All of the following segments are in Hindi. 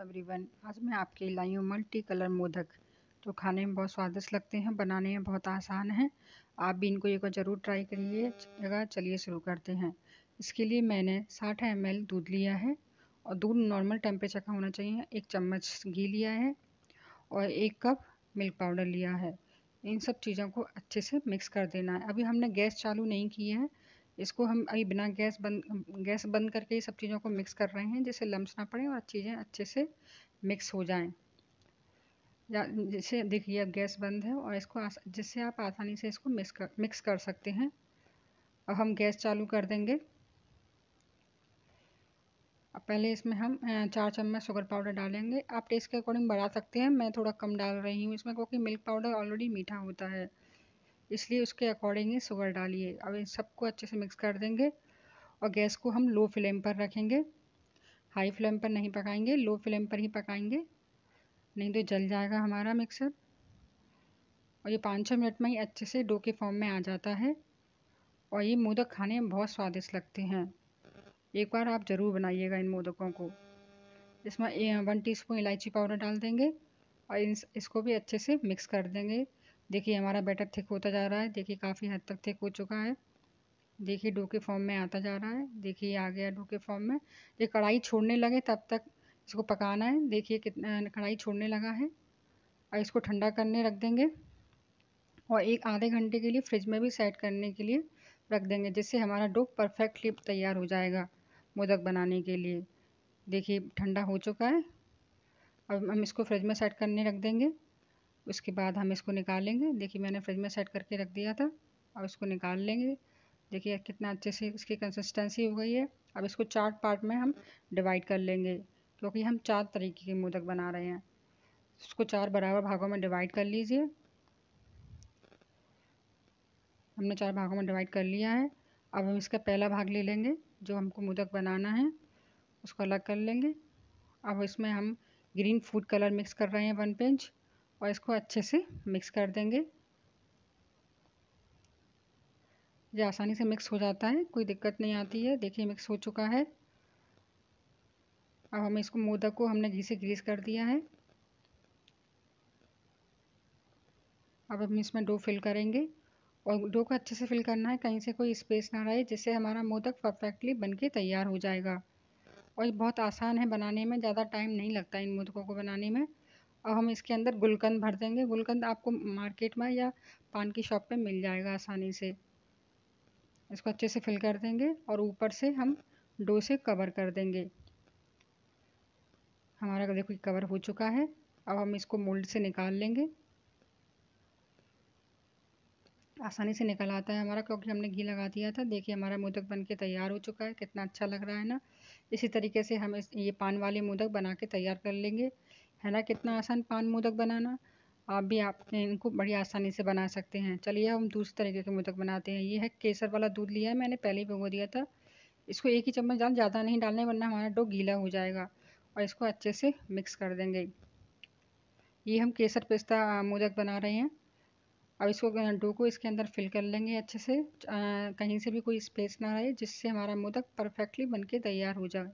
एवरीवन आज मैं आपके लाई हूँ मल्टी कलर मोदक जो खाने में बहुत स्वादिष्ट लगते हैं बनाने में बहुत आसान है आप भी इनको एक बार ज़रूर ट्राई करिएगा चलिए शुरू करते हैं इसके लिए मैंने साठ एम दूध लिया है और दूध नॉर्मल टेम्परेचर का होना चाहिए एक चम्मच घी लिया है और एक कप मिल्क पाउडर लिया है इन सब चीज़ों को अच्छे से मिक्स कर देना है अभी हमने गैस चालू नहीं की है इसको हम अभी बिना गैस बंद गैस बंद करके ये सब चीज़ों को मिक्स कर रहे हैं जिससे लम्स ना पड़े और चीज़ें अच्छे से मिक्स हो जाएं या जैसे देखिए अब गैस बंद है और इसको जिससे आप आसानी से इसको मिक्स कर मिक्स कर सकते हैं अब हम गैस चालू कर देंगे अब पहले इसमें हम चार चम्मच शुगर पाउडर डालेंगे आप टेस्ट के अकॉर्डिंग बढ़ा सकते हैं मैं थोड़ा कम डाल रही हूँ इसमें क्योंकि मिल्क पाउडर ऑलरेडी मीठा होता है इसलिए उसके अकॉर्डिंग ही शुगर डालिए अब इन सबको अच्छे से मिक्स कर देंगे और गैस को हम लो फ्लेम पर रखेंगे हाई फ्लेम पर नहीं पकाएंगे लो फ्लेम पर ही पकाएंगे नहीं तो जल जाएगा हमारा मिक्सर और ये पाँच छः मिनट में ही अच्छे से डो के फॉर्म में आ जाता है और ये मोदक खाने में बहुत स्वादिष्ट लगते हैं एक बार आप ज़रूर बनाइएगा इन मोदकों को इसमें वन स्पून इलायची पाउडर डाल देंगे और इन इसको भी अच्छे से मिक्स कर देंगे देखिए हमारा बैटर थिक होता जा रहा है देखिए काफ़ी हद तक थिक हो चुका है देखिए डो के फॉर्म में आता जा रहा है देखिए आ गया डो के फॉर्म में ये कढ़ाई छोड़ने लगे तब तक इसको पकाना है देखिए कितना कढ़ाई छोड़ने लगा है और इसको ठंडा करने रख देंगे और एक आधे घंटे के लिए फ्रिज में भी सेट करने के लिए रख देंगे जिससे हमारा डो परफेक्टली तैयार हो जाएगा मोदक बनाने के लिए देखिए ठंडा हो चुका है अब हम इसको फ्रिज में सेट करने रख देंगे उसके बाद हम इसको निकालेंगे देखिए मैंने फ्रिज में सेट करके रख दिया था अब इसको निकाल लेंगे देखिए कितना अच्छे से इसकी कंसिस्टेंसी हो गई है अब इसको चार पार्ट में हम डिवाइड कर लेंगे क्योंकि हम चार तरीके के मोदक बना रहे हैं इसको चार बराबर भागों में डिवाइड कर लीजिए हमने चार भागों में डिवाइड कर लिया है अब हम इसका पहला भाग ले लेंगे जो हमको मोदक बनाना है उसको अलग कर लेंगे अब इसमें हम ग्रीन फूड कलर मिक्स कर रहे हैं वन पेंच और इसको अच्छे से मिक्स कर देंगे ये आसानी से मिक्स हो जाता है कोई दिक्कत नहीं आती है देखिए मिक्स हो चुका है अब हम इसको मोदक को हमने घी से ग्रीस कर दिया है अब हम इसमें डो फिल करेंगे और डो को अच्छे से फिल करना है कहीं से कोई स्पेस ना रहे जिससे हमारा मोदक परफेक्टली बन के तैयार हो जाएगा और ये बहुत आसान है बनाने में ज़्यादा टाइम नहीं लगता इन मोदकों को बनाने में अब हम इसके अंदर गुलकंद भर देंगे गुलकंद आपको मार्केट में या पान की शॉप पे मिल जाएगा आसानी से इसको अच्छे से फिल कर देंगे और ऊपर से हम डो से कवर कर देंगे हमारा देखो कवर हो चुका है अब हम इसको मोल्ड से निकाल लेंगे आसानी से निकल आता है हमारा क्योंकि हमने घी लगा दिया था देखिए हमारा मोदक बन के तैयार हो चुका है कितना अच्छा लग रहा है ना इसी तरीके से हम इस ये पान वाले मोदक बना के तैयार कर लेंगे है ना कितना आसान पान मोदक बनाना आप भी आपने इनको बड़ी आसानी से बना सकते हैं चलिए हम दूसरे तरीके के मोदक बनाते हैं ये है केसर वाला दूध लिया है मैंने पहले ही भिगो दिया था इसको एक ही चम्मच डाल ज़्यादा नहीं डालने वरना हमारा डो गीला हो जाएगा और इसको अच्छे से मिक्स कर देंगे ये हम केसर पिस्ता मोदक बना रहे हैं अब इसको डो को इसके अंदर फिल कर लेंगे अच्छे से आ, कहीं से भी कोई स्पेस ना रहे जिससे हमारा मोदक परफेक्टली बनके तैयार हो जाए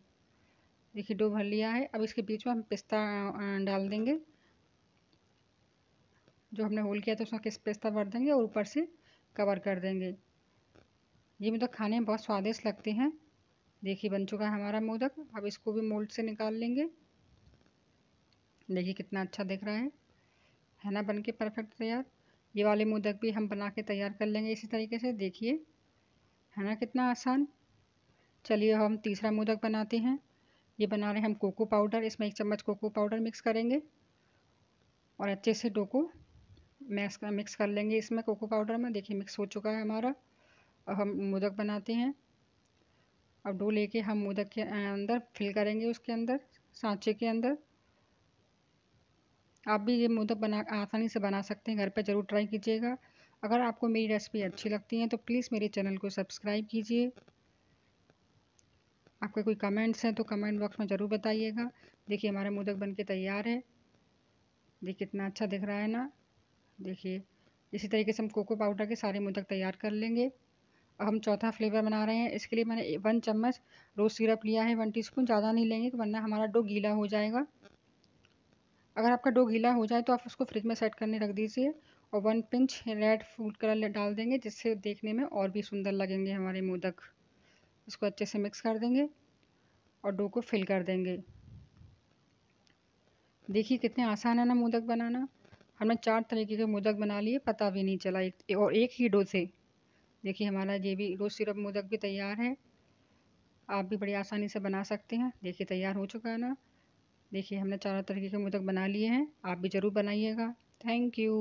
देखिए डो भर लिया है अब इसके बीच में हम पिस्ता डाल देंगे जो हमने होल किया था उसमें किस पिस्ता भर देंगे और ऊपर से कवर कर देंगे ये मोदक मतलब खाने में बहुत स्वादिष्ट लगते हैं देखिए बन चुका है हमारा मोदक अब इसको भी मोल्ड से निकाल लेंगे देखिए कितना अच्छा दिख रहा है है ना बन के परफेक्ट तैयार ये वाले मोदक भी हम बना के तैयार कर लेंगे इसी तरीके से देखिए है ना कितना आसान चलिए हम तीसरा मोदक बनाते हैं ये बना रहे हैं हम कोको पाउडर इसमें एक चम्मच कोको पाउडर मिक्स करेंगे और अच्छे से डो को मैस मिक्स कर लेंगे इसमें कोको पाउडर में देखिए मिक्स हो चुका है हमारा अब हम मोदक बनाते हैं अब डो लेके हम मोदक के अंदर फिल करेंगे उसके अंदर सांचे के अंदर आप भी ये मोदक बना आसानी से बना सकते हैं घर पर ज़रूर ट्राई कीजिएगा अगर आपको मेरी रेसिपी अच्छी लगती है तो प्लीज़ मेरे चैनल को सब्सक्राइब कीजिए आपके कोई कमेंट्स हैं तो कमेंट बॉक्स में ज़रूर बताइएगा देखिए हमारा मोदक बनके तैयार है देखिए कितना अच्छा दिख रहा है ना देखिए इसी तरीके से हम कोको पाउडर के सारे मोदक तैयार कर लेंगे अब हम चौथा फ्लेवर बना रहे हैं इसके लिए मैंने वन चम्मच रोज़ सिरप लिया है वन टी ज़्यादा नहीं लेंगे वरना हमारा डो गीला हो जाएगा अगर आपका डो गीला हो जाए तो आप उसको फ्रिज में सेट करने रख दीजिए और one pinch red food colour डाल देंगे जिससे देखने में और भी सुंदर लगेंगे हमारे मोदक उसको अच्छे से मिक्स कर देंगे और डो को फिल कर देंगे देखिए कितने आसान है ना मोदक बनाना हमने चार तरीके के मोदक बना लिए पता भी नहीं चला एक और एक ही डो से देखिए हमारा ये भी रोज़ सिरप मोदक भी तैयार है आप भी बड़ी आसानी से बना सकते हैं देखिए तैयार हो चुका है ना देखिए हमने चारों तरीके के मोदक बना लिए हैं आप भी ज़रूर बनाइएगा थैंक यू